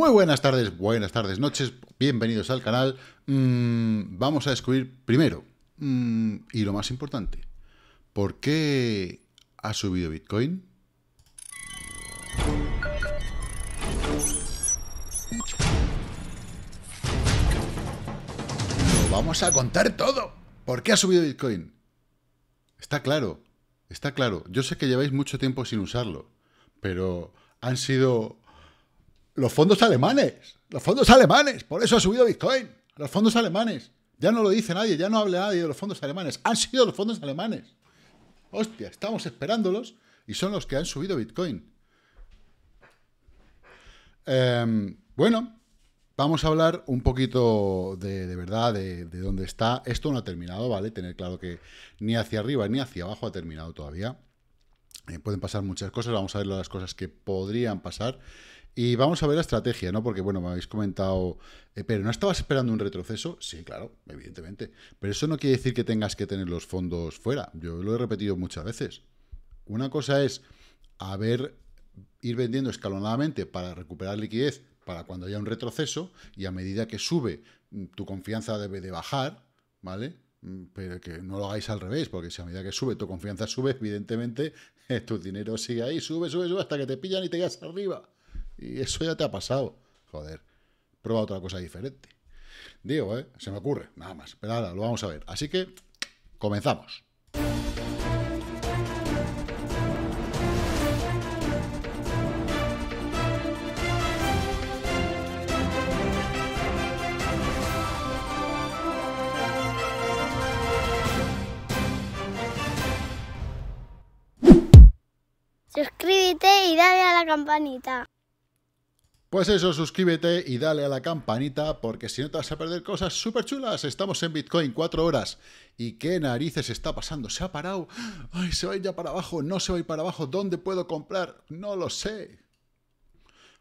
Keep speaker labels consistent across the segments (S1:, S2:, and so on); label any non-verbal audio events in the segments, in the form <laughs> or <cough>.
S1: Muy buenas tardes, buenas tardes, noches, bienvenidos al canal. Mm, vamos a descubrir primero, mm, y lo más importante, ¿por qué ha subido Bitcoin? Lo vamos a contar todo. ¿Por qué ha subido Bitcoin? Está claro, está claro. Yo sé que lleváis mucho tiempo sin usarlo, pero han sido los fondos alemanes, los fondos alemanes, por eso ha subido Bitcoin, los fondos alemanes. Ya no lo dice nadie, ya no habla nadie de los fondos alemanes, han sido los fondos alemanes. Hostia, estamos esperándolos y son los que han subido Bitcoin. Em, bueno, vamos a hablar un poquito de, verdad de dónde está. Esto no ha terminado, ¿vale? Tener claro que ni hacia arriba ni hacia abajo ha terminado todavía. Eh, pueden pasar muchas cosas, vamos a ver las cosas que podrían pasar. Y vamos a ver la estrategia, ¿no? Porque, bueno, me habéis comentado, eh, pero ¿no estabas esperando un retroceso? Sí, claro, evidentemente. Pero eso no quiere decir que tengas que tener los fondos fuera. Yo lo he repetido muchas veces. Una cosa es haber, ir vendiendo escalonadamente para recuperar liquidez para cuando haya un retroceso y a medida que sube, mm, tu confianza debe de bajar, ¿vale? Mm, pero que no lo hagáis al revés, porque si a medida que sube tu confianza sube, evidentemente tu dinero sigue ahí, sube, sube, sube, hasta que te pillan y te quedas arriba. Y eso ya te ha pasado. Joder, prueba otra cosa diferente. Digo, ¿eh? Se me ocurre, nada más. Pero nada lo vamos a ver. Así que, comenzamos. y dale a la campanita. Pues eso, suscríbete y dale a la campanita porque si no te vas a perder cosas súper chulas. Estamos en Bitcoin cuatro horas. ¿Y qué narices está pasando? ¿Se ha parado? Ay, ¿Se va a ya para abajo? ¿No se va para abajo? ¿Dónde puedo comprar? No lo sé.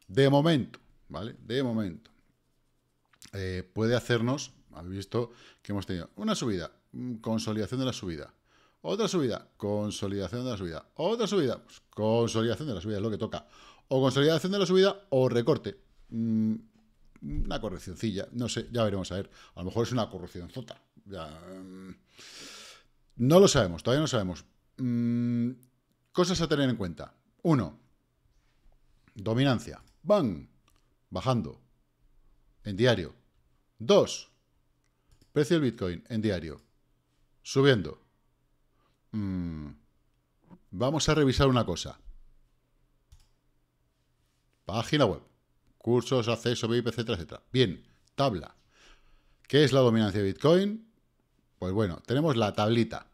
S1: De momento, ¿vale? De momento. Eh, puede hacernos, habéis visto que hemos tenido una subida, mm, consolidación de la subida, otra subida, consolidación de la subida. Otra subida, pues, consolidación de la subida es lo que toca. O consolidación de la subida o recorte. Mm, una correccióncilla. no sé, ya veremos a ver. A lo mejor es una corrección zota. Mm. no lo sabemos, todavía no sabemos. Mm, cosas a tener en cuenta. Uno, dominancia. van Bajando. En diario. Dos, precio del Bitcoin en diario. Subiendo. Mm. Vamos a revisar una cosa. Página web. Cursos, acceso, VIP, etcétera, etcétera. Bien, tabla. ¿Qué es la dominancia de Bitcoin? Pues bueno, tenemos la tablita.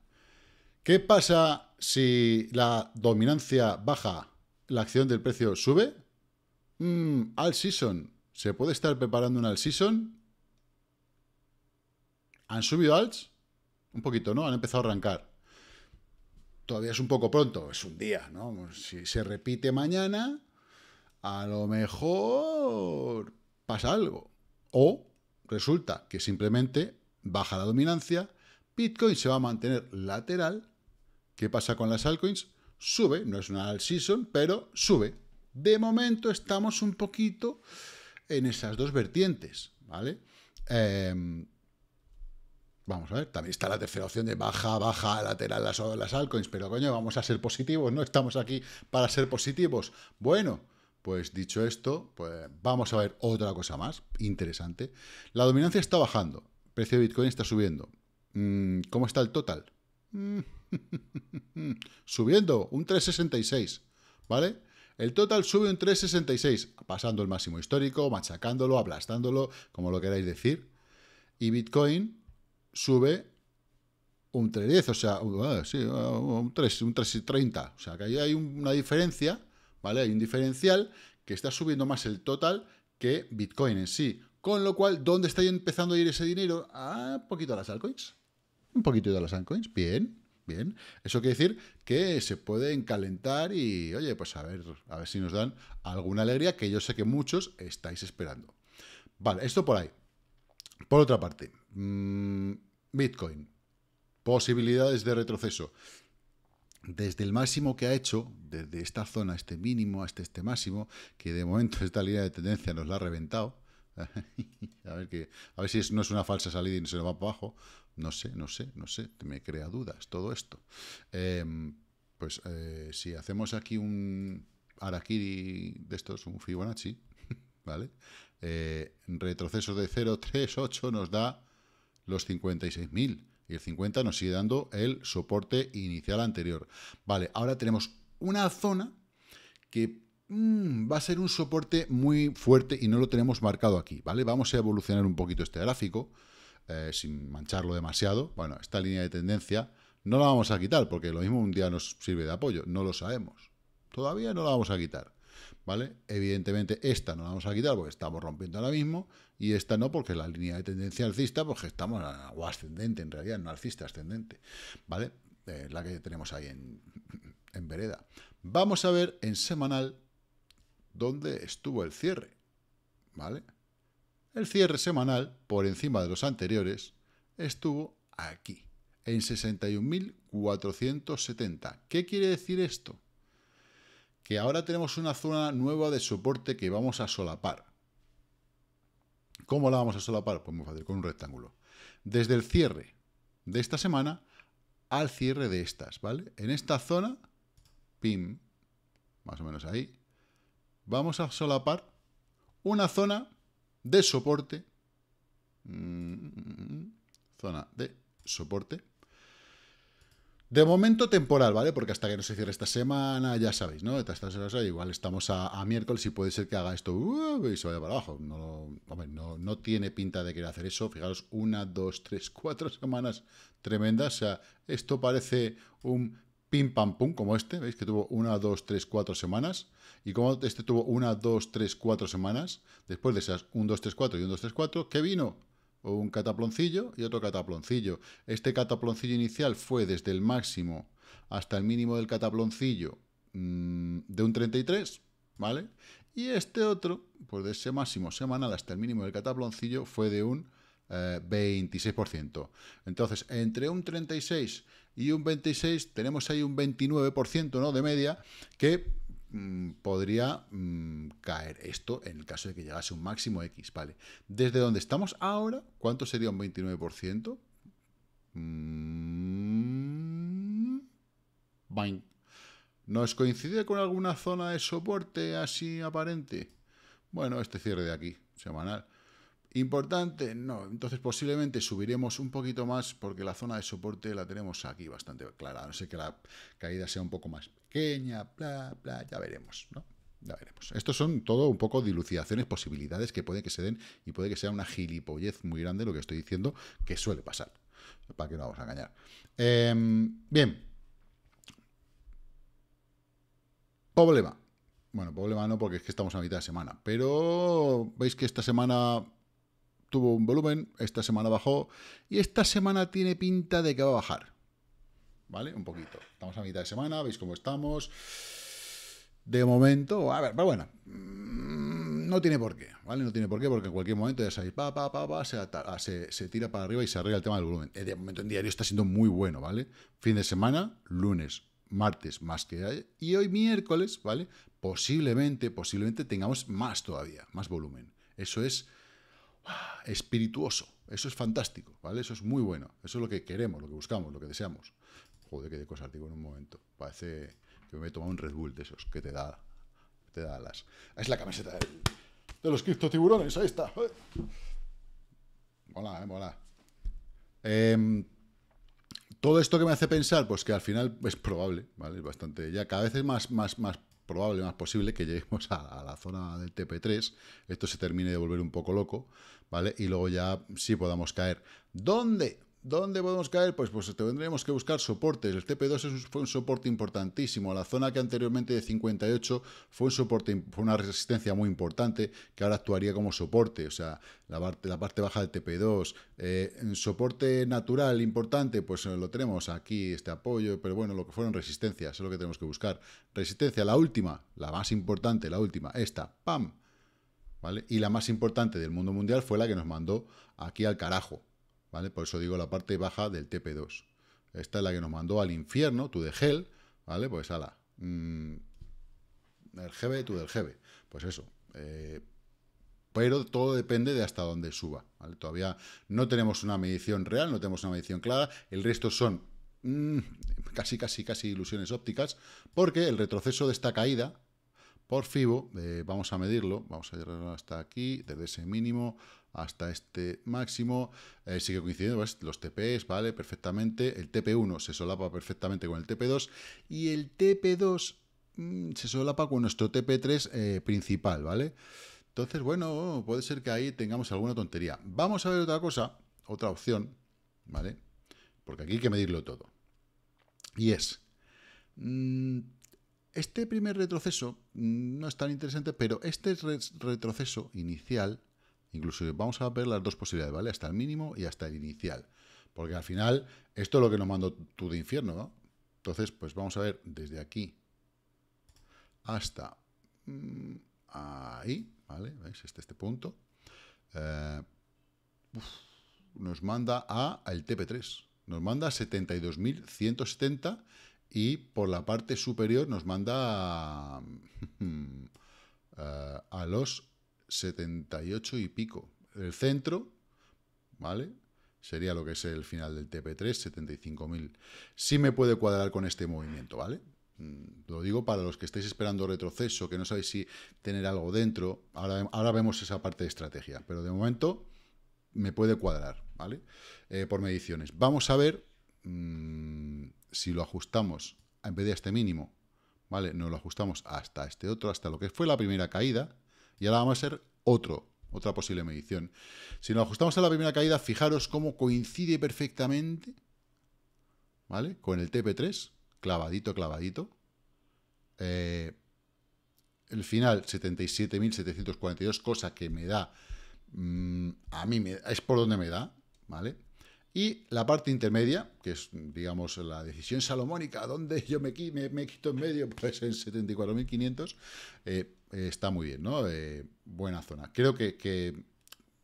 S1: ¿Qué pasa si la dominancia baja, la acción del precio sube? Mm, Alt season. ¿Se puede estar preparando un all season? ¿Han subido alts? Un poquito, ¿no? Han empezado a arrancar todavía es un poco pronto, es un día, ¿no? Si se repite mañana, a lo mejor pasa algo. O resulta que simplemente baja la dominancia, Bitcoin se va a mantener lateral. ¿Qué pasa con las altcoins? Sube, no es una alt season, pero sube. De momento estamos un poquito en esas dos vertientes, ¿vale? Em, Vamos a ver, también está la tercera opción de baja, baja, lateral, las, las altcoins, pero coño, vamos a ser positivos, no estamos aquí para ser positivos. Bueno, pues dicho esto, pues vamos a ver otra cosa más interesante. La dominancia está bajando, el precio de Bitcoin está subiendo. Mm, ¿Cómo está el total? Mm, <laughs> subiendo un 366, ¿vale? El total sube un 366, pasando el máximo histórico, machacándolo, aplastándolo, como lo queráis decir. Y Bitcoin sube un 3.10, o sea, ah, sí, ah, un 3, un 3.30. O sea, que ahí hay una diferencia, ¿vale? Hay un diferencial que está subiendo más el total que Bitcoin en sí. Con lo cual, ¿dónde está empezando a ir ese dinero? Ah, un poquito a las altcoins. Un poquito a las altcoins. Bien, bien. Eso quiere decir que se pueden calentar y, oye, pues a ver, a ver si nos dan alguna alegría que yo sé que muchos estáis esperando. Vale, esto por ahí. Por otra parte, mm, Bitcoin, posibilidades de retroceso. Desde el máximo que ha hecho, desde esta zona, este mínimo hasta este máximo, que de momento <laughs> esta línea de tendencia nos la ha reventado, <laughs> a ver, que, a ver si no es una falsa salida y se nos va para abajo. No sé, no sé, no sé. Me crea dudas todo esto. Em, pues eh, si hacemos aquí un Arakiri de estos, un Fibonacci, <laughs> ¿vale? Eh, retroceso de 0,38 nos da los 56.000 y el 50 nos sigue dando el soporte inicial anterior. Vale, ahora tenemos una zona que mm, va a ser un soporte muy fuerte y no lo tenemos marcado aquí, ¿vale? Vamos a evolucionar un poquito este gráfico eh, sin mancharlo demasiado. Bueno, esta línea de tendencia no la vamos a quitar porque lo mismo un día nos sirve de apoyo, no lo sabemos. Todavía no la vamos a quitar. ¿vale? Evidentemente esta no la vamos a quitar porque estamos rompiendo ahora mismo y esta no porque la línea de tendencia alcista porque estamos, a, o ascendente en realidad, no alcista, ascendente, ¿vale? Eh, la que tenemos ahí en, en vereda. Vamos a ver en semanal dónde estuvo el cierre, ¿vale? El cierre semanal, por encima de los anteriores, estuvo aquí, en 61.470. ¿Qué quiere decir esto? que ahora tenemos una zona nueva de soporte que vamos a solapar. ¿Cómo la vamos a solapar? Pues muy fácil, con un rectángulo. Desde el cierre de esta semana al cierre de estas, ¿vale? En esta zona, pim, más o menos ahí, vamos a solapar una zona de soporte, mm, zona de soporte, de momento temporal, ¿vale? Porque hasta que no se cierre esta semana, ya sabéis, ¿no? igual estamos a, miércoles y puede ser que haga esto uh, y se vaya para abajo. No, no, tiene pinta de querer hacer eso. Fijaros, una, dos, tres, cuatro semanas tremendas. O sea, esto parece un pim pam pum como este. ¿Veis que tuvo una, dos, tres, cuatro semanas? Y como este tuvo una, dos, tres, cuatro semanas, después de esas un, dos, tres, cuatro y un, dos, tres, cuatro, ¿qué vino? un cataploncillo y otro cataploncillo. Este cataploncillo inicial fue desde el máximo hasta el mínimo del cataploncillo mm, de un 33, ¿vale? Y este otro, pues de ese máximo semanal hasta el mínimo del cataploncillo fue de un 26%. Eh, Entonces, entre un 36 y un 26 tenemos ahí un 29%, ¿no? De media, que Mm, podría mm, caer esto en el caso de que llegase un máximo X, ¿vale? Desde dónde estamos ahora, ¿cuánto sería un 29%? Mm, ¿Nos coincide con alguna zona de soporte así aparente? Bueno, este cierre de aquí, semanal. ¿Importante? No, entonces posiblemente subiremos un poquito más porque la zona de soporte la tenemos aquí bastante clara, no sé que la caída sea un poco más pequeña, bla, bla, ya veremos, ¿no? Ya veremos. Estos son todo un poco dilucidaciones, posibilidades que puede que se den y puede que sea una gilipollez muy grande lo que estoy diciendo, que suele pasar. Para que no vamos a engañar. Em, bien. Problema. Bueno, problema no porque es que estamos a mitad de semana. Pero veis que esta semana tuvo un volumen, esta semana bajó y esta semana tiene pinta de que va a bajar. ¿vale? Un poquito. Estamos a mitad de semana, veis cómo estamos. De momento, a ver, pero bueno, mm, no tiene por qué, ¿vale? No tiene por qué, porque en cualquier momento ya sabéis, pa, pa, ah, se, se, tira para arriba y se arregla el tema del volumen. Eh, de momento en diario está siendo muy bueno, ¿vale? Fin de semana, lunes, martes, más que ayer, y hoy miércoles, ¿vale? Posiblemente, posiblemente tengamos más todavía, más volumen. Eso es ah, espirituoso, eso es fantástico, ¿vale? Eso es muy bueno, eso es lo que queremos, lo que buscamos, lo que deseamos. Joder, qué de cosas digo en un momento. Parece que me he tomado un Red Bull de esos que te da, te da alas. Ah, es la camiseta de, los criptotiburones, ahí está. Mola, eh, mola. Em, todo esto que me hace pensar, pues que al final es probable, ¿vale? Es bastante. Ya cada vez es más, más, más probable, más posible que lleguemos a, a, la zona del TP3, esto se termine de volver un poco loco, ¿vale? Y luego ya sí podamos caer. ¿Dónde? ¿Dónde podemos caer? Pues, pues tendremos que buscar soportes. El TP2 fue un soporte importantísimo. La zona que anteriormente de 58 fue un soporte, fue una resistencia muy importante que ahora actuaría como soporte. O sea, la parte, la parte baja del TP2. Eh, soporte natural importante, pues eh, lo tenemos aquí, este apoyo. Pero bueno, lo que fueron resistencias, es lo que tenemos que buscar. Resistencia, la última, la más importante, la última, esta, ¡pam! ¿Vale? Y la más importante del mundo mundial fue la que nos mandó aquí al carajo. Por eso digo la parte baja del TP2. Esta es la que nos mandó al infierno, tú de gel, ¿vale? Pues ala, la mm, el GB, tú del GB, pues eso. Eh, pero todo depende de hasta dónde suba, Todavía no tenemos una medición real, no tenemos una medición clara, el resto son mm, casi, casi, casi ilusiones ópticas, porque el retroceso de esta caída por FIBO, eh, vamos a medirlo, vamos a llegar hasta aquí, desde ese mínimo, hasta este máximo. Eh, sigue coincidiendo los TPs, ¿vale? Perfectamente. El TP1 se solapa perfectamente con el TP2 y el TP2 mm, se solapa con nuestro TP3 eh, principal, ¿vale? Entonces, bueno, puede ser que ahí tengamos alguna tontería. Vamos a ver otra cosa, otra opción, ¿vale? Porque aquí hay que medirlo todo. Y es, mm, este primer retroceso mm, no es tan interesante, pero este retroceso inicial Incluso vamos a ver las dos posibilidades, ¿vale? Hasta el mínimo y hasta el inicial. Porque al final, esto es lo que nos mandó tú de infierno, ¿no? Entonces, pues vamos a ver desde aquí hasta mm, ahí, ¿vale? ¿Veis? Este, este punto. Eh, nos manda a, al TP3. Nos manda 72.170 y por la parte superior nos manda <laughs> eh, a los 78 y pico. El centro, ¿vale? Sería lo que es el final del TP3, 75.000. Sí me puede cuadrar con este movimiento, ¿vale? Mm, lo digo para los que estáis esperando retroceso, que no sabéis si tener algo dentro. Ahora, ahora vemos esa parte de estrategia, pero de momento me puede cuadrar, ¿vale? Eh, por mediciones. Vamos a ver mm, si lo ajustamos en vez de este mínimo, ¿vale? Nos lo ajustamos hasta este otro, hasta lo que fue la primera caída, y ahora vamos a hacer otro, otra posible medición. Si nos ajustamos a la primera caída, fijaros cómo coincide perfectamente, ¿vale? Con el TP3, clavadito, clavadito. Eh, el final, 77.742, cosa que me da, mm, a mí me, es por donde me da, ¿vale? Y la parte intermedia, que es, digamos, la decisión salomónica, <laughs> donde yo me, quito en medio, pues en 74.500, eh, eh, está muy bien, ¿no? Eh, buena zona. Creo que,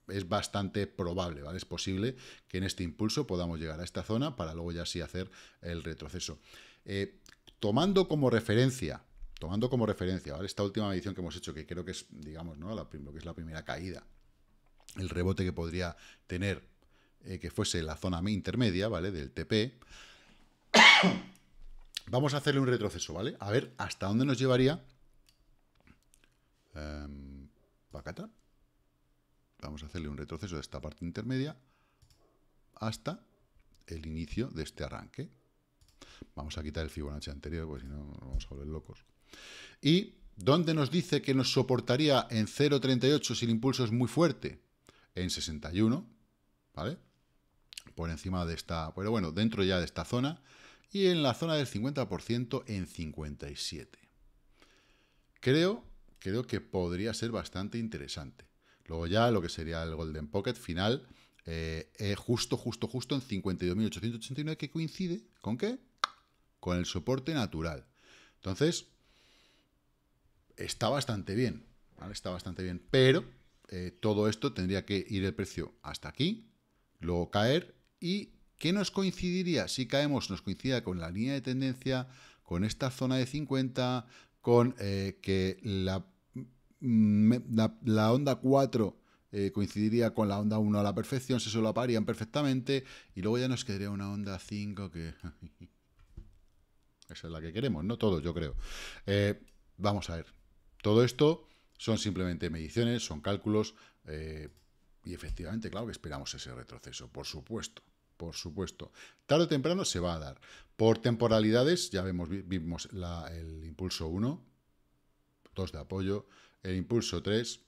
S1: es bastante probable, ¿vale? Es posible que en este impulso podamos llegar a esta zona para luego ya sí hacer el retroceso. tomando como referencia, tomando como referencia, ¿vale? Esta última medición que hemos hecho, que creo que es, digamos, ¿no? lo que es la primera caída, el rebote que podría tener eh, que fuese la zona intermedia, ¿vale? Del TP. Vamos a hacerle un retroceso, ¿vale? A ver hasta dónde nos llevaría. Em, vamos a hacerle un retroceso de esta parte intermedia hasta el inicio de este arranque. Vamos a quitar el Fibonacci anterior, porque si no nos vamos a volver locos. Y ¿Dónde nos dice que nos soportaría en 0.38 si el impulso es muy fuerte? En 61, ¿vale? por encima de esta, pero bueno, dentro ya de esta zona y en la zona del 50% en 57. Creo, creo que podría ser bastante interesante. Luego ya lo que sería el Golden Pocket final, eh, justo, justo, justo en 52.889 que coincide con qué? Con el soporte natural. Entonces, está bastante bien, Está bastante bien, pero eh, todo esto tendría que ir el precio hasta aquí, luego caer y ¿qué nos coincidiría? Si caemos, nos coincida con la línea de tendencia, con esta zona de 50, con eh, que la, la, onda 4 eh, coincidiría con la onda 1 a la perfección, se solaparían perfectamente, y luego ya nos quedaría una onda 5 que... <laughs> Esa es la que queremos, no todo, yo creo. Eh, vamos a ver, todo esto son simplemente mediciones, son cálculos, y efectivamente, claro que esperamos ese retroceso, por supuesto por supuesto. Tarde o temprano se va a dar. Por temporalidades, ya vemos, vimos el impulso 1, 2 de apoyo, el impulso 3,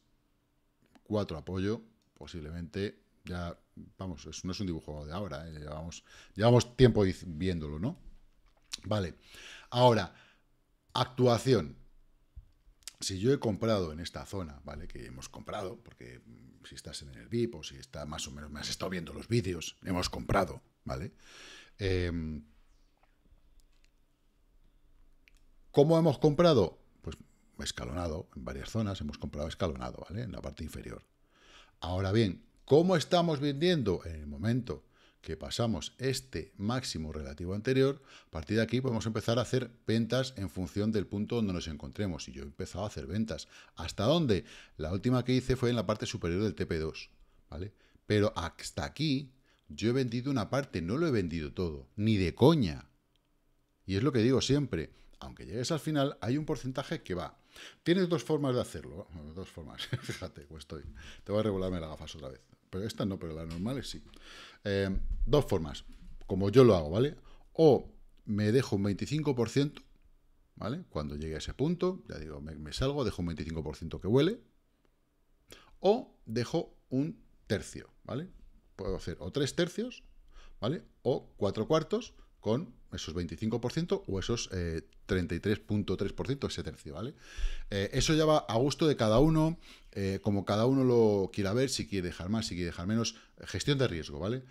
S1: 4 apoyo, posiblemente. Ya, vamos, no es un dibujo de ahora, eh, llevamos, llevamos tiempo viéndolo, ¿no? Vale. Ahora, actuación si yo he comprado en esta zona, ¿vale? Que hemos comprado, porque mm, si estás en el VIP o si está más o menos, me has estado viendo los vídeos, hemos comprado, ¿vale? Em, ¿Cómo hemos comprado? Pues escalonado, en varias zonas hemos comprado escalonado, ¿vale? En la parte inferior. Ahora bien, ¿cómo estamos vendiendo en el momento que pasamos este máximo relativo anterior, a partir de aquí podemos empezar a hacer ventas en función del punto donde nos encontremos. Y yo he empezado a hacer ventas. ¿Hasta dónde? La última que hice fue en la parte superior del TP2. ¿vale? Pero hasta aquí yo he vendido una parte, no lo he vendido todo, ni de coña. Y es lo que digo siempre, aunque llegues al final, hay un porcentaje que va. Tienes dos formas de hacerlo, dos formas, <laughs> fíjate, pues estoy. Te voy a regularme las gafas otra vez. Pero esta no, pero la las es sí. Eh, dos formas, como yo lo hago, ¿vale? O me dejo un 25%, ¿vale? Cuando llegue a ese punto, ya digo, me, me salgo, dejo un 25% que huele, o dejo un tercio, ¿vale? Puedo hacer o tres tercios, ¿vale? O cuatro cuartos, con esos 25% o esos 33.3%, eh, ese tercio, ¿vale? Eh, eso ya va a gusto de cada uno, eh, como cada uno lo quiera ver, si quiere dejar más, si quiere dejar menos, gestión de riesgo, ¿vale?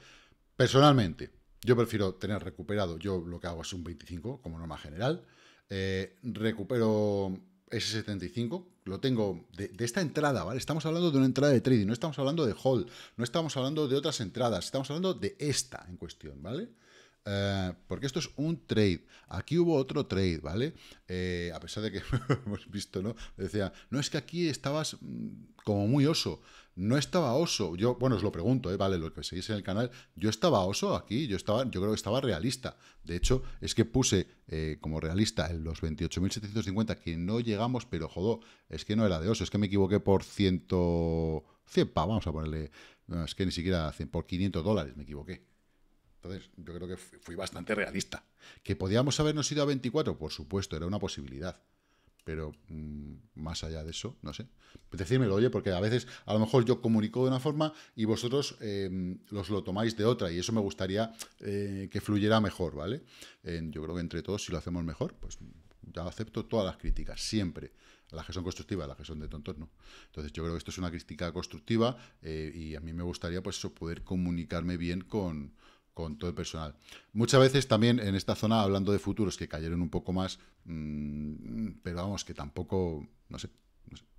S1: Personalmente, yo prefiero tener recuperado, yo lo que hago es un 25 como norma general, recupero ese 75, lo tengo de, de, esta entrada, ¿vale? Estamos hablando de una entrada de trading, no estamos hablando de hold, no estamos hablando de otras entradas, estamos hablando de esta en cuestión, ¿vale? Eh, porque esto es un trade. Aquí hubo otro trade, ¿vale? Eh, a pesar de que <laughs> hemos visto, ¿no? Decía, no es que aquí estabas mm, como muy oso. No estaba oso. Yo, bueno, os lo pregunto, ¿eh? ¿vale? Lo que seguís en el canal, yo estaba oso aquí, yo estaba, yo creo que estaba realista. De hecho, es que puse eh, como realista en los 28.750, que no llegamos, pero jodó, es que no era de oso, es que me equivoqué por ciento 100 vamos a ponerle, es que ni siquiera por 500 dólares me equivoqué. Entonces, yo creo que fui bastante realista. ¿Que podíamos habernos ido a 24? Por supuesto, era una posibilidad. Pero mm, más allá de eso, no sé. Decídmelo, oye, porque a veces a lo mejor yo comunico de una forma y vosotros em, los lo tomáis de otra y eso me gustaría eh, que fluyera mejor, ¿vale? yo creo que entre todos, si lo hacemos mejor, pues ya acepto todas las críticas, siempre. Las que son constructivas, las que son de tontos, no. Entonces yo creo que esto es una crítica constructiva eh, y a mí me gustaría pues poder comunicarme bien con, con todo el personal. Muchas veces también en esta zona, hablando de futuros que cayeron un poco más, mm, pero vamos, que tampoco, no sé,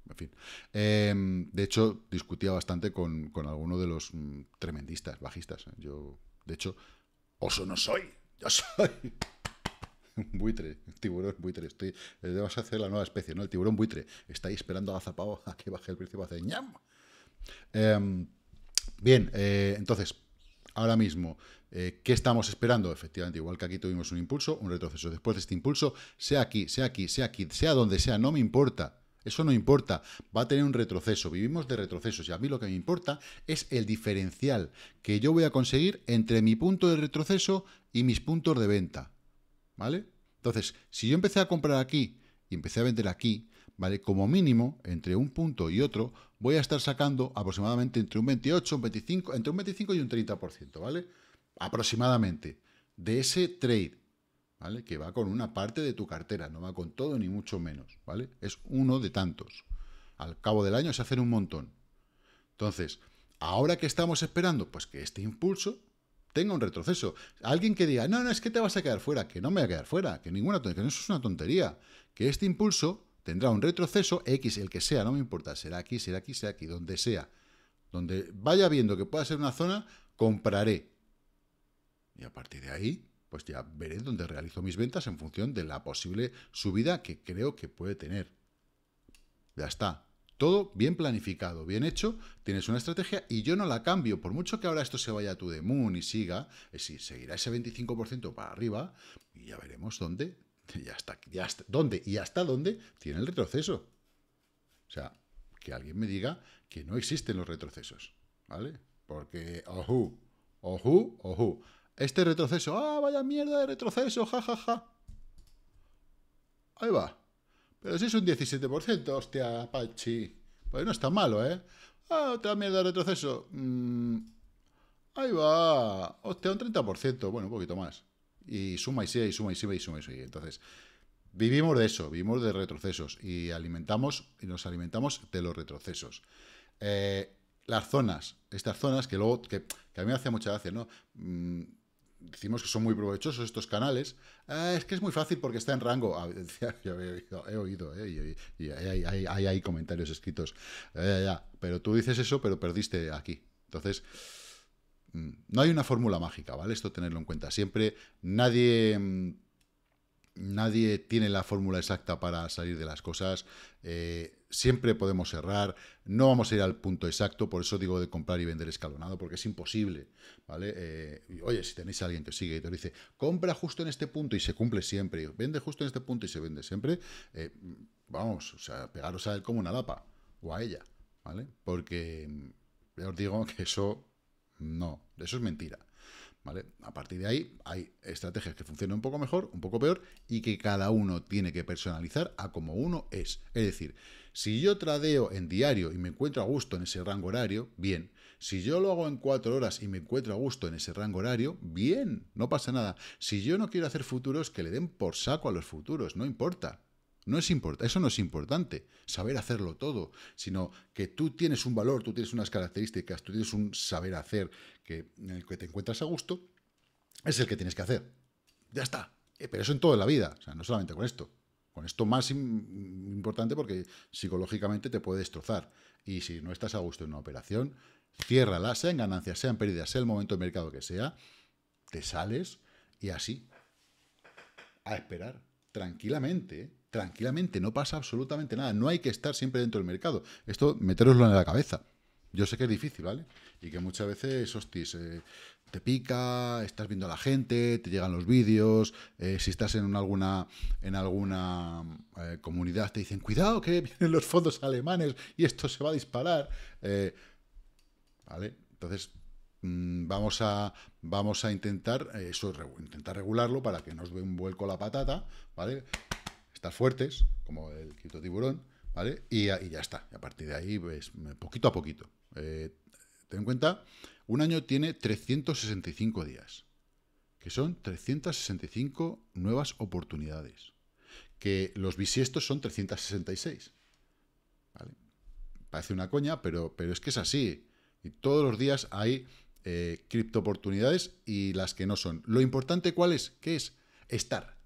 S1: en fin. Em, de hecho, discutía bastante con, con alguno de los mm, tremendistas, bajistas. ¿eh? Yo, de hecho, oso no soy, yo soy. Un buitre, tiburón buitre. Estoy, eh, vas a hacer la nueva especie, ¿no? El tiburón buitre. Está ahí esperando a Zapao a que baje el principio hacer ñam. Em, bien, eh, entonces, Ahora mismo, eh, ¿qué estamos esperando? Efectivamente, igual que aquí tuvimos un impulso, un retroceso. Después de este impulso, sea aquí, sea aquí, sea aquí, sea donde sea, no me importa. Eso no importa, va a tener un retroceso, vivimos de retrocesos y a mí lo que me importa es el diferencial que yo voy a conseguir entre mi punto de retroceso y mis puntos de venta, ¿vale? Entonces, si yo empecé a comprar aquí y empecé a vender aquí, ¿vale? Como mínimo, entre un punto y otro, voy a estar sacando aproximadamente entre un 28, un 25, entre un 25 y un 30%, ¿vale? Aproximadamente de ese trade, ¿vale? Que va con una parte de tu cartera, no va con todo ni mucho menos, ¿vale? Es uno de tantos. Al cabo del año se hacen un montón. Entonces, ahora que estamos esperando, pues que este impulso tenga un retroceso. Alguien que diga, no, no, es que te vas a quedar fuera, que no me voy a quedar fuera, que ninguna, que eso es una tontería, que este impulso tendrá un retroceso, X, el que sea, no me importa, será aquí, será aquí, será aquí, donde sea. Donde vaya viendo que pueda ser una zona, compraré. Y a partir de ahí, pues ya veré dónde realizo mis ventas en función de la posible subida que creo que puede tener. Ya está. Todo bien planificado, bien hecho, tienes una estrategia y yo no la cambio. Por mucho que ahora esto se vaya a tu de y siga, es decir, seguirá ese 25% para arriba y ya veremos dónde y hasta, dónde y hasta dónde tiene el retroceso. O sea, que alguien me diga que no existen los retrocesos, ¿vale? Porque, ojú, ojú, ojú. Este retroceso, ah, vaya mierda de retroceso, ja, Ja, ja. Ahí va. Pero si es un 17%, hostia, Pachi. Pues no está malo, ¿eh? Ah, otra mierda de retroceso. Mm, ahí va. Hostia, un 30%, bueno, un poquito más y suma y sigue y suma y sigue y suma y sigue. Entonces, vivimos de eso, vivimos de retrocesos y alimentamos y nos alimentamos de los retrocesos. Eh, las zonas, estas zonas que luego, que, a mí me hace mucha gracia, ¿no? Mm, decimos que son muy provechosos estos canales, eh, es que es muy fácil porque está en rango. Ah, <laughs> he, oído, eh, y, hay, comentarios escritos, pero tú dices eso, pero perdiste aquí. Entonces, Mm. No hay una fórmula mágica, ¿vale? Esto tenerlo en cuenta. Siempre nadie, mm, nadie tiene la fórmula exacta para salir de las cosas. Eh, siempre podemos errar. No vamos a ir al punto exacto, por eso digo de comprar y vender escalonado, porque es imposible, ¿vale? Eh, oye, si tenéis a alguien que os sigue y te dice, compra justo en este punto y se cumple siempre, vende justo en este punto y se vende siempre, eh, vamos, o sea, pegaros a él como una lapa, o a ella, ¿vale? Porque mm, ya os digo que eso no, eso es mentira. ¿Vale? A partir de ahí hay estrategias que funcionan un poco mejor, un poco peor, y que cada uno tiene que personalizar a como uno es. Es decir, si yo tradeo en diario y me encuentro a gusto en ese rango horario, bien. Si yo lo hago en cuatro horas y me encuentro a gusto en ese rango horario, bien, no pasa nada. Si yo no quiero hacer futuros, que le den por saco a los futuros, no importa. No es eso no es importante, saber hacerlo todo, sino que tú tienes un valor, tú tienes unas características, tú tienes un saber hacer que, en el que te encuentras a gusto, es el que tienes que hacer. Ya está. Eh, pero eso en toda la vida, o sea, no solamente con esto. Con esto más importante porque psicológicamente te puede destrozar. Y si no estás a gusto en una operación, ciérrala, en ganancias, en pérdidas, sea el momento de mercado que sea, te sales y así. A esperar, tranquilamente, ¿eh? tranquilamente, no pasa absolutamente nada, no hay que estar siempre dentro del mercado. Esto, meteroslo en la cabeza. Yo sé que es difícil, ¿vale? Y que muchas veces, hostis, eh, te pica, estás viendo a la gente, te llegan los vídeos, eh, si estás en alguna, en alguna eh, comunidad te dicen, cuidado que vienen los fondos alemanes y esto se va a disparar. ¿Vale? Entonces, mm, vamos, a, vamos a intentar, eso, intentar regularlo para que nos dé un vuelco la patata, ¿vale? fuertes, como el quinto tiburón, ¿vale? Y, ya está. Y a partir de ahí, ves pues, poquito a poquito. Eh, ten en cuenta, un año tiene 365 días, que son 365 nuevas oportunidades, que los bisiestos son 366. ¿vale? Parece una coña, pero, pero es que es así. Y todos los días hay eh, cripto oportunidades y las que no son. Lo importante, ¿cuál es? ¿Qué es? Estar.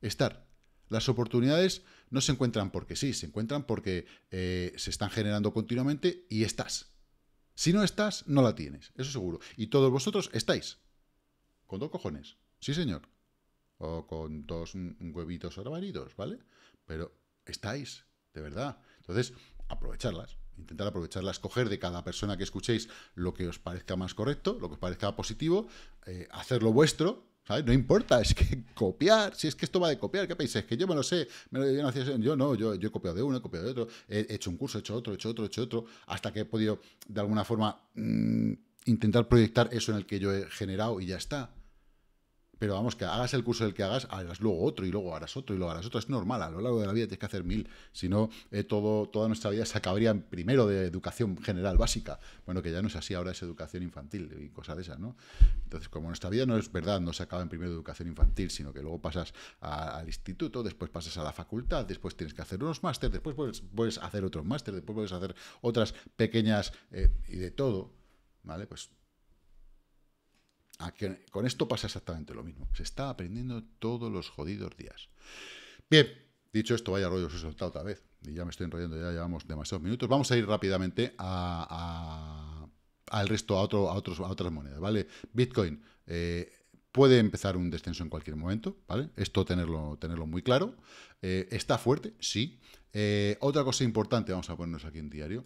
S1: Estar. Las oportunidades no se encuentran porque sí, se encuentran porque eh, se están generando continuamente y estás. Si no estás, no la tienes, eso seguro. Y todos vosotros estáis. Con dos cojones. Sí, señor. O con dos huevitos varidos, ¿vale? Pero estáis, de verdad. Entonces, aprovecharlas intentar aprovecharlas, escoger de cada persona que escuchéis lo que os parezca más correcto, lo que os parezca positivo, eh, hacerlo vuestro, no importa, es que <laughs> copiar, si es que esto va de copiar, ¿qué pensáis? Es que yo me lo sé, me lo, yo, no yo yo, he copiado de uno, he copiado de otro, he hecho un curso, he hecho otro, he hecho otro, he hecho otro, hasta que he podido de alguna forma mm, intentar proyectar eso en el que yo he generado y ya está. Pero vamos, que hagas el curso del que hagas, harás luego otro y luego harás otro y luego harás otro. Es normal, a lo largo de la vida tienes que hacer mil. Si no, eh, todo, toda nuestra vida se acabaría primero de educación general básica. Bueno, que ya no es así, ahora es educación infantil y cosas de esas, ¿no? Entonces, como nuestra vida no es verdad, no se acaba en primero de educación infantil, sino que luego pasas al instituto, después pasas a la facultad, después tienes que hacer unos máster, después puedes, puedes hacer otros máster, después puedes hacer otras pequeñas eh, y de todo, ¿vale? Pues con esto pasa exactamente lo mismo. Se está aprendiendo todos los jodidos días. Bien, dicho esto, vaya rollo, se he soltado otra vez. Y ya me estoy enrollando, ya llevamos demasiados minutos. Vamos a ir rápidamente a, al resto, a, otros, a otras monedas, ¿vale? Bitcoin eh, puede empezar un descenso en cualquier momento, ¿vale? Esto tenerlo, tenerlo muy claro. Eh, está fuerte, sí. Eh, otra cosa importante, vamos a ponernos aquí en diario,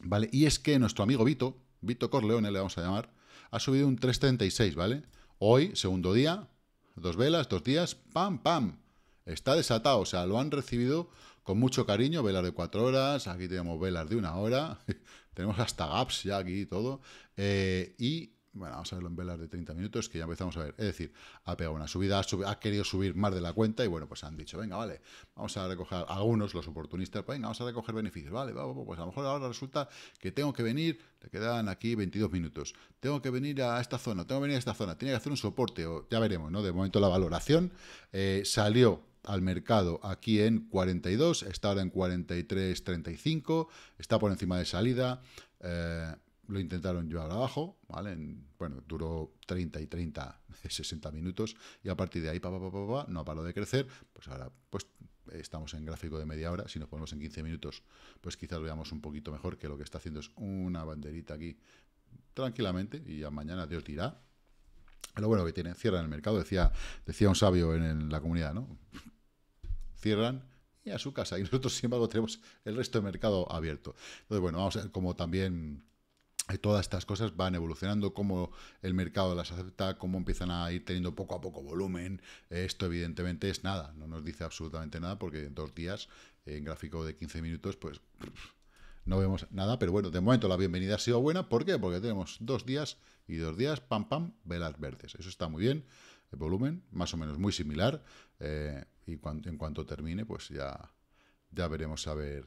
S1: ¿vale? Y es que nuestro amigo Vito, Vito Corleone le vamos a llamar, ha subido un 3,36, ¿vale? Hoy, segundo día, dos velas, dos días, ¡pam, pam! Está desatado, o sea, lo han recibido con mucho cariño, velas de cuatro horas, aquí tenemos velas de una hora, <laughs> tenemos hasta gaps ya aquí y todo, eh, y bueno, vamos a verlo en velas de 30 minutos, que ya empezamos a ver. Es decir, ha pegado una subida, ha, querido subir más de la cuenta y bueno, pues han dicho, venga, vale, vamos a recoger, algunos, los oportunistas, pues venga, vamos a recoger beneficios, vale, pues a lo mejor ahora resulta que tengo que venir, le quedan aquí 22 minutos, tengo que venir a esta zona, tengo que venir a esta zona, tiene que hacer un soporte, o ya veremos, ¿no? De momento la valoración eh, salió al mercado aquí en 42, está ahora en 43.35, está por encima de salida. Eh, lo intentaron llevar abajo, ¿vale? bueno, duró 30 y 30, 60 <laughs> minutos, y a partir de ahí, pa, pa, pa, no ha parado de crecer, pues ahora, pues estamos en gráfico de media hora, si nos ponemos en 15 minutos, pues quizás lo veamos un poquito mejor, que lo que está haciendo es una banderita aquí, tranquilamente, y ya mañana Dios dirá. Lo bueno que tiene, cierran el mercado, decía, decía un sabio en, la comunidad, ¿no? Cierran y a su casa, y nosotros sin embargo tenemos el resto de mercado abierto. Entonces, bueno, vamos a ver cómo también eh, todas estas cosas van evolucionando, cómo el mercado las acepta, cómo empiezan a ir teniendo poco a poco volumen. Eh, esto evidentemente es nada, no nos dice absolutamente nada porque en dos días, en gráfico de 15 minutos, pues no vemos nada. Pero bueno, de momento la bienvenida ha sido buena. ¿Por qué? Porque tenemos dos días y dos días, pam, pam, velas verdes. Eso está muy bien. El volumen, más o menos muy similar. Eh, y cuando, en cuanto termine, pues ya, ya veremos a ver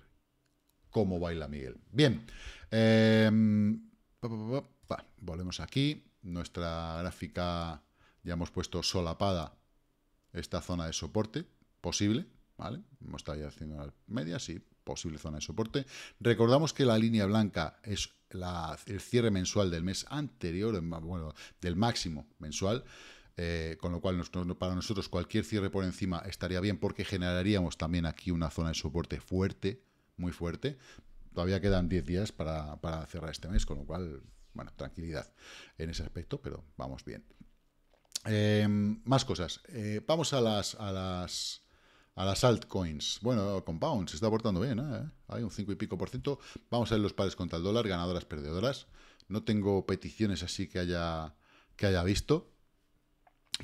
S1: cómo baila Miguel. Bien, eh, volvemos aquí, nuestra gráfica ya hemos puesto solapada esta zona de soporte, posible, ¿vale? Hemos estado ya haciendo las medias, sí, posible zona de soporte. Recordamos que la línea blanca es el cierre mensual del mes anterior, bueno, del máximo mensual, eh, con lo cual para nosotros cualquier cierre por encima estaría bien porque generaríamos también aquí una zona de soporte fuerte, muy fuerte. Todavía quedan 10 días para cerrar este mes, con lo cual bueno, tranquilidad en ese aspecto, pero vamos bien. Em, más cosas. Eh, vamos a las, a las a las altcoins. Bueno, Compound se está portando bien, ¿eh? hay un 5 y pico por ciento. Vamos a ver los pares contra el dólar, ganadoras, perdedoras. No tengo peticiones así que haya, que haya visto.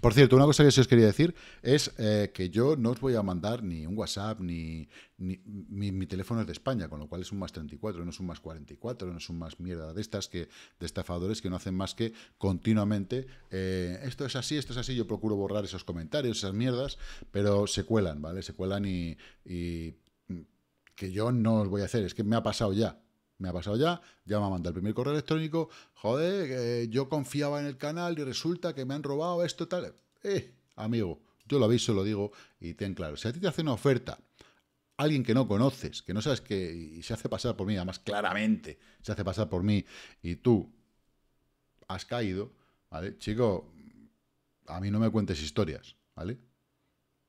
S1: Por cierto, una cosa que sí os quería decir es eh, que yo no os voy a mandar ni un WhatsApp, ni, mi, teléfono es de España, con lo cual es un más 34, no es un más 44, no es un más mierda de estas que de estafadores que no hacen más que continuamente eh, esto es así, esto es así, yo procuro borrar esos comentarios, esas mierdas, pero se cuelan, ¿vale? Se cuelan y, y mm, que yo no os voy a hacer, es que me ha pasado ya, me ha pasado ya, ya me ha mandado el primer correo electrónico, joder, yo confiaba en el canal y resulta que me han robado esto tal. Eh, amigo, yo lo aviso, lo digo y ten claro, si a ti te hace una oferta, alguien que no conoces, que no sabes que y se hace pasar por mí, además claramente se hace pasar por mí y tú has caído, ¿vale? Chico, a mí no me cuentes historias, ¿vale?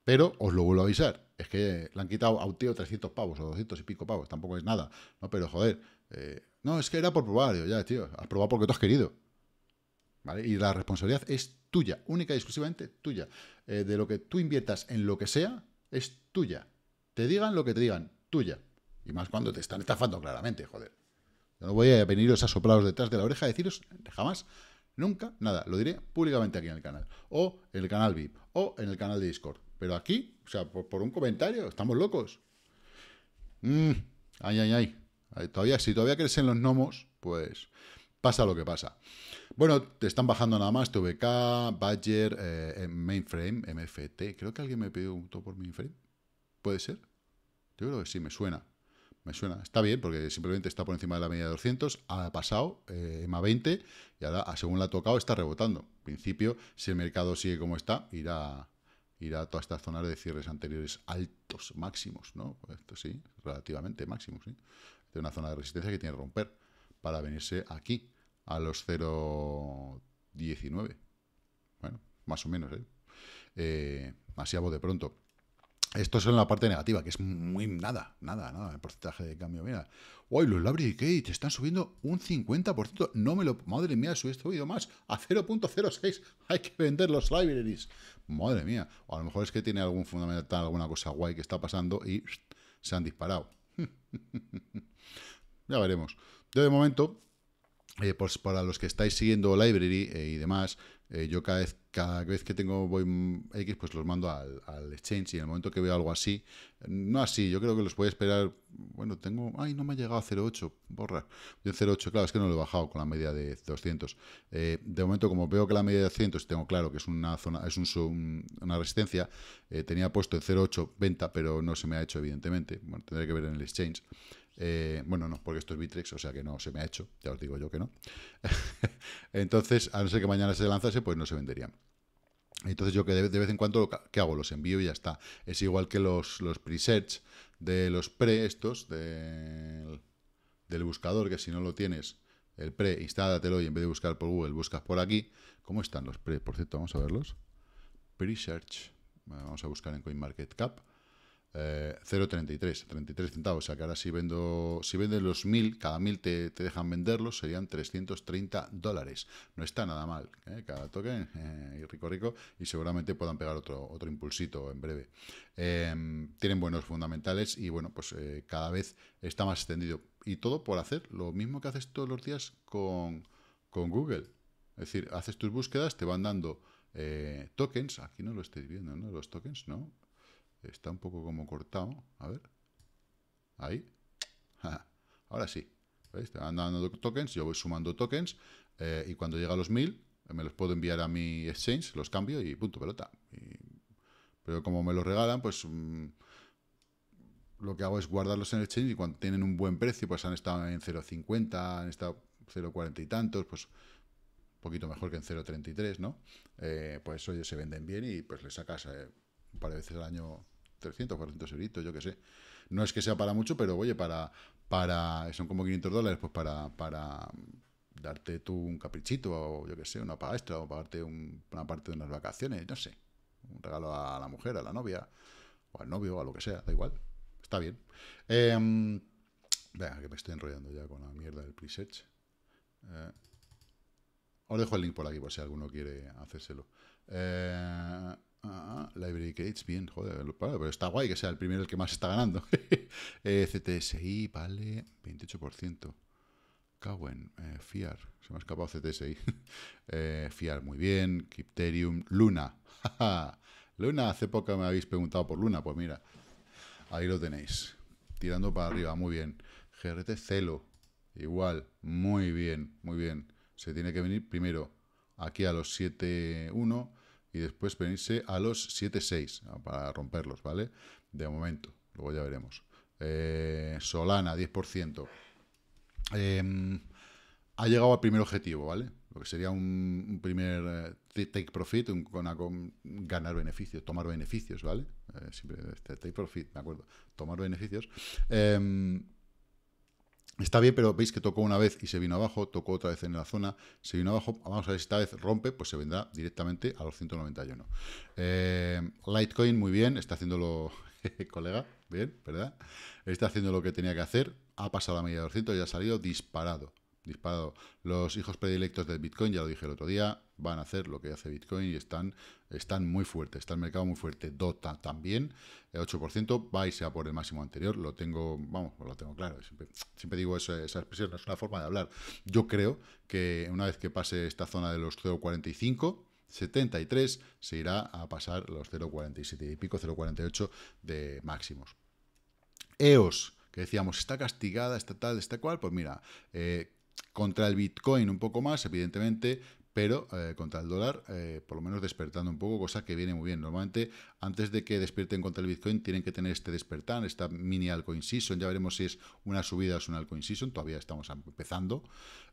S1: Pero os lo vuelvo a avisar. Es que le han quitado a un tío 300 pavos o 200 y pico pavos, tampoco es nada, ¿no? Pero joder, eh, no, es que era por probar. ya, tío, has probado porque tú has querido. ¿Vale? Y la responsabilidad es tuya, única y exclusivamente tuya. Eh, de lo que tú inviertas en lo que sea, es tuya. Te digan lo que te digan, tuya. Y más cuando te están estafando claramente, joder. Yo no voy a veniros a soplaros detrás de la oreja a deciros jamás, nunca, nada. Lo diré públicamente aquí en el canal. O en el canal VIP. O en el canal de Discord. Pero aquí, o sea, por, un comentario, estamos locos. Mm, ay, ay, ay. Todavía, si todavía crees en los gnomos, pues pasa lo que pasa. Bueno, te están bajando nada más TVK, Badger, eh, eh, Mainframe, MFT. Creo que alguien me pidió un por Mainframe. ¿Puede ser? Yo creo que sí, me suena. Me suena. Está bien, porque simplemente está por encima de la media de 200. Ha pasado eh, 20 y ahora, según la ha tocado, está rebotando. En principio, si el mercado sigue como está, irá, irá a todas estas zonas de cierres anteriores altos, máximos, ¿no? Esto sí, relativamente máximos, ¿sí? ¿eh? de una zona de resistencia que tiene que romper para venirse aquí, a los 0,19. Bueno, más o menos, ¿eh? eh así hago de pronto. Esto es en la parte negativa, que es muy nada, nada, nada, el porcentaje de cambio. Mira, Uy, los te están subiendo un 50%. No me lo. Madre mía, subí he subido este más a 0.06. Hay que vender los libraries. Madre mía. O a lo mejor es que tiene algún fundamental, alguna cosa guay que está pasando y se han disparado. <laughs> Ya veremos. Yo de momento, eh, pues para los que estáis siguiendo Library eh, y demás, eh, yo cada vez, cada vez que tengo voy X, pues los mando al, exchange y en el momento que veo algo así, no así, yo creo que los voy a esperar, bueno, tengo, ay, no me ha llegado a 0.8, borrar, yo 0.8, claro, es que no lo he bajado con la media de 200, de momento como veo que la media de 200, tengo claro que es una zona, es un, una resistencia, tenía puesto en 0.8 venta, pero no se me ha hecho evidentemente, bueno, tendré que ver en el exchange, eh, bueno, no, porque esto es Bitrex o sea que no se me ha hecho, ya os digo yo que no. <laughs> Entonces, a no ser que mañana se lanzase, pues no se venderían Entonces yo que de, vez en cuando, ¿qué hago? Los envío y ya está. Es igual que los, los presets de los pre estos, del, del buscador, que si no lo tienes, el pre, instálatelo y en vez de buscar por Google, buscas por aquí. ¿Cómo están los pre? Por cierto, vamos a verlos. Pre-search. Vamos a buscar en CoinMarketCap. 0,33, eh, 33 centavos. O sea que ahora si vendo, si venden los mil cada mil te, dejan venderlos, serían 330 dólares. No está nada mal, ¿eh? cada token, eh, y rico, rico, y seguramente puedan pegar otro, otro impulsito en breve. Em, tienen buenos fundamentales y bueno, pues cada vez está más extendido. Y todo por hacer lo mismo que haces todos los días con, con Google. Es decir, haces tus búsquedas, te van dando tokens, aquí no lo estoy viendo, ¿no? Los tokens, ¿no? Está un poco como cortado. A ver. Ahí. Ahora sí. ¿Veis? Te van dando tokens, yo voy sumando tokens eh, y cuando llega a los 1000 me los puedo enviar a mi exchange, los cambio y punto, pelota. pero como me los regalan, pues mm, lo que hago es guardarlos en el exchange y cuando tienen un buen precio, pues han estado en 0.50, han estado 0.40 y tantos, pues un poquito mejor que en 0.33, ¿no? Eh, pues ellos se venden bien y pues le sacas eh, un par de veces al año 300, 400 euritos, yo qué sé. No es que sea para mucho, pero oye, para, para son como 500 dólares, pues para, darte tú un caprichito o yo qué sé, una paga extra o pagarte una parte de unas vacaciones, no sé. Un regalo a la mujer, a la novia, o al novio, o a lo que sea, da igual. Está bien. Eh, venga, que me estoy enrollando ya con la mierda del preset. Eh, os dejo el link por aquí por si alguno quiere hacérselo. Eh, Ah, Library Gates, bien, joder, pero está guay que sea el primero el que más está ganando. <laughs> Eh, CTSI vale 28%. Cowen, eh, FIAR, se me ha escapado CTSI. <laughs> Eh, FIAR, muy bien. Kipterium, Luna. <laughs> Luna, hace poco me habéis preguntado por Luna, pues mira, ahí lo tenéis. Tirando para arriba, muy bien. GRT, Celo, igual, muy bien, muy bien. Se tiene que venir primero aquí a los 7.1 y después venirse a los 7.6 ah, para romperlos, ¿vale? De momento, luego ya veremos. Eh, Solana, 10%. Em, ha llegado al primer objetivo, ¿vale? Lo que sería un, primer eh, take profit, ganar beneficios, tomar beneficios, ¿vale? Eh, siempre este, take profit, me acuerdo, tomar beneficios. Em, Está bien, pero veis que tocó una vez y se vino abajo, tocó otra vez en la zona, se vino abajo. Vamos a ver si esta vez rompe, pues se vendrá directamente a los 191. Eh, Litecoin, muy bien, está haciéndolo, <laughs> colega, bien, ¿verdad? Está haciendo lo que tenía que hacer, ha pasado la media de 200 y ha salido disparado disparado. Los hijos predilectos del Bitcoin, ya lo dije el otro día, van a hacer lo que hace Bitcoin y están, están muy fuertes, está el mercado muy fuerte. Dota también, el eh, 8%, va y sea por el máximo anterior, lo tengo, vamos, pues lo tengo claro, siempre, digo esa expresión, es una forma de hablar. Yo creo que una vez que pase esta zona de los 0,45, 73 se irá a pasar los 0,47 y pico, 0,48 de máximos. EOS, que decíamos, está castigada, está tal, está cual, pues mira, eh, contra el Bitcoin un poco más, evidentemente, pero eh, contra el dólar, eh, por lo menos despertando un poco, cosa que viene muy bien. Normalmente, antes de que despierten contra el Bitcoin, tienen que tener este despertar, esta mini altcoin season. Ya veremos si es una subida o es un altcoin season. Todavía estamos empezando.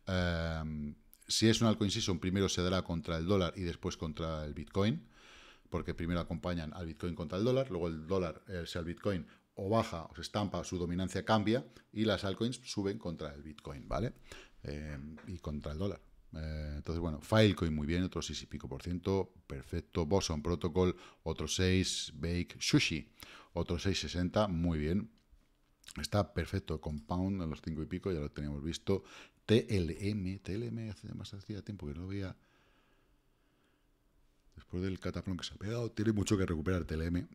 S1: Em, si es un altcoin season, primero se dará contra el dólar y después contra el Bitcoin, porque primero acompañan al Bitcoin contra el dólar, luego el dólar, eh, sea el Bitcoin o baja o se estampa, su dominancia cambia y las altcoins suben contra el Bitcoin, ¿vale? Eh, y contra el dólar. Eh, entonces, bueno, Filecoin muy bien, otro 6 y pico por ciento, perfecto. Boson Protocol, otro 6. Bake Sushi, otro 6,60, muy bien. Está perfecto. Compound en los 5 y pico, ya lo teníamos visto. TLM, TLM hace más hacía tiempo que no veía. Después del cataplón que se ha pegado, tiene mucho que recuperar TLM.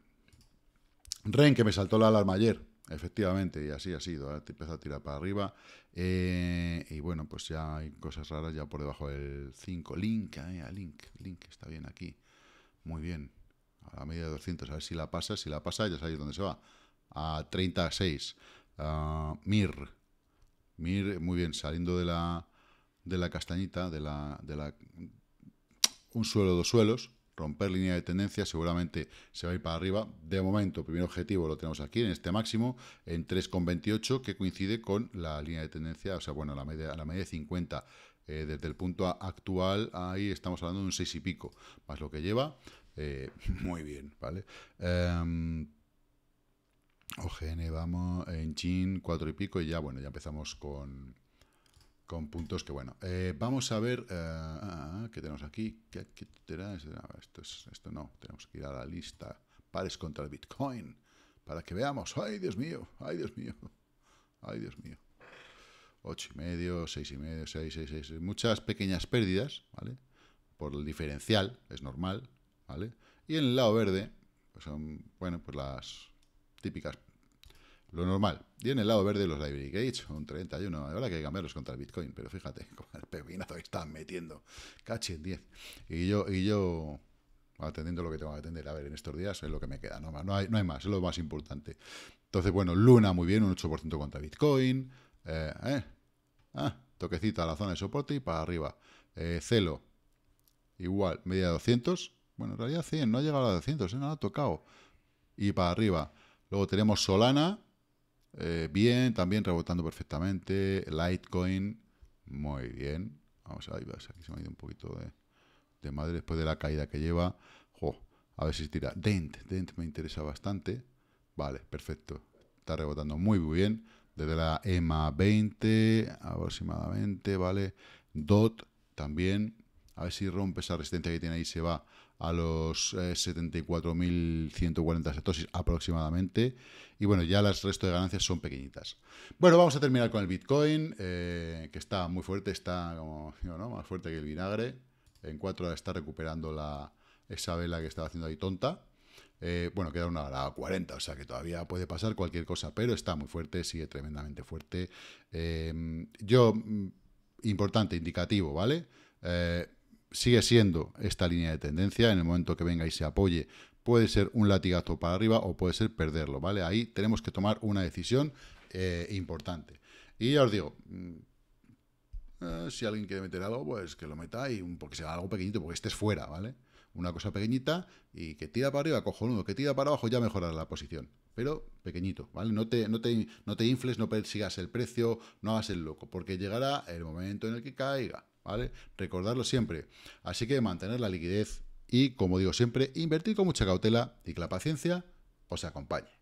S1: REN, que me saltó la alarma ayer. Efectivamente, y así ha sido. ¿eh? a tirar para arriba. Eh, y bueno, pues ya hay cosas raras ya por debajo del 5. Link, eh, Link, Link, está bien aquí. Muy bien. A la media de 200, a ver si la pasa. Si la pasa, ya sabéis dónde se va. A 36. Ah, Mir. Mir, muy bien, saliendo de la, de la castañita, de la, de la... Un suelo, dos suelos romper línea de tendencia, seguramente se va a ir para arriba. De momento, primer objetivo lo tenemos aquí en este máximo, en 3,28, que coincide con la línea de tendencia, o sea, bueno, la media, la media de 50. Eh, desde el punto actual, ahí estamos hablando de un 6 y pico, más lo que lleva. Eh, <laughs> muy bien, ¿vale? Em, OGN, vamos, en Chin, 4 y pico, y ya, bueno, ya empezamos con con puntos que bueno. Eh, vamos a ver uh, qué tenemos aquí. Ah, esto, es, esto no, tenemos que ir a la lista. Pares contra el Bitcoin. Para que veamos. ¡Ay, Dios mío! ¡Ay, Dios mío! ¡Ay, Dios mío! Ocho y medio, seis y medio, seis, seis, Muchas pequeñas pérdidas, ¿vale? Por el diferencial, es normal, ¿vale? Y en el lado verde, pues son, bueno, pues las típicas lo normal. Y en el lado verde los Library Gates, un 31. Ahora que hay que cambiarlos contra el Bitcoin, pero fíjate, <laughs> con el pepinazo que están metiendo. en 10. Y yo, y yo atendiendo lo que tengo que atender. A ver, en estos días es lo que me queda, no, no, hay, no hay más, es lo más importante. Entonces, bueno, Luna muy bien, un 8% contra Bitcoin. Eh, eh ah, toquecita a la zona de soporte y para arriba. Eh, Celo, igual, media de 200. Bueno, en realidad 100, no ha llegado a 200, eh, no ha tocado. Y para arriba. Luego tenemos Solana, eh, bien, también rebotando perfectamente. Litecoin, muy bien. Vamos a ver, aquí se me ha ido un poquito de, madre después de la caída que lleva. a ver si tira. Dent, Dent me interesa bastante. Vale, perfecto. Está rebotando muy, muy bien. Desde la EMA 20 aproximadamente, ¿vale? DOT también. A ver si rompe esa resistencia que tiene ahí, se va a los 74.140 eh, setosis aproximadamente. Y bueno, ya las resto de ganancias son pequeñitas. Bueno, vamos a terminar con el Bitcoin, eh, que está muy fuerte, está como más fuerte que el vinagre. En 4 está recuperando la, esa vela que estaba haciendo ahí tonta. Eh, bueno, queda una hora 40, o sea que todavía puede pasar cualquier cosa, pero está muy fuerte, sigue tremendamente fuerte. yo, mm, importante, indicativo, ¿vale? sigue siendo esta línea de tendencia. En el momento que venga y se apoye, puede ser un latigazo para arriba o puede ser perderlo, ¿vale? Ahí tenemos que tomar una decisión eh, importante. Y ya os digo, mm, eh, si alguien quiere meter algo, pues que lo meta y porque sea algo pequeñito, porque es fuera, ¿vale? Una cosa pequeñita y que tira para arriba, cojonudo, que tira para abajo, ya mejorará la posición. Pero pequeñito, ¿vale? No te, no te, no te infles, no persigas el precio, no hagas el loco, porque llegará el momento en el que caiga. ¿vale? Recordarlo siempre. Así que mantener la liquidez y, como digo siempre, invertir con mucha cautela y que la paciencia os acompañe.